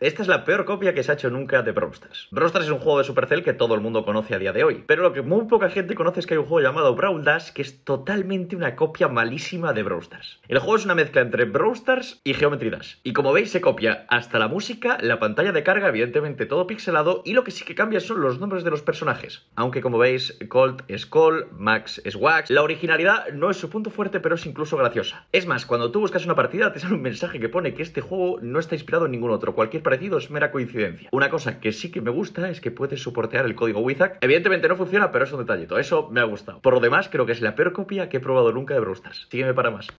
Esta es la peor copia que se ha hecho nunca de Brawl Stars. es un juego de Supercell que todo el mundo conoce a día de hoy, pero lo que muy poca gente conoce es que hay un juego llamado Brawl Dash que es totalmente una copia malísima de Brawl El juego es una mezcla entre Brawl Stars y Geometry Dash, y como veis se copia hasta la música, la pantalla de carga, evidentemente todo pixelado, y lo que sí que cambia son los nombres de los personajes. Aunque como veis, Colt es Cole, Max es Wax, la originalidad no es su punto fuerte, pero es incluso graciosa. Es más, cuando tú buscas una partida te sale un mensaje que pone que este juego no está inspirado en ningún otro, cualquier parecido es mera coincidencia. Una cosa que sí que me gusta es que puedes soportear el código WIZAK. Evidentemente no funciona, pero es un detallito. Eso me ha gustado. Por lo demás, creo que es la peor copia que he probado nunca de Brawl Sígueme para más.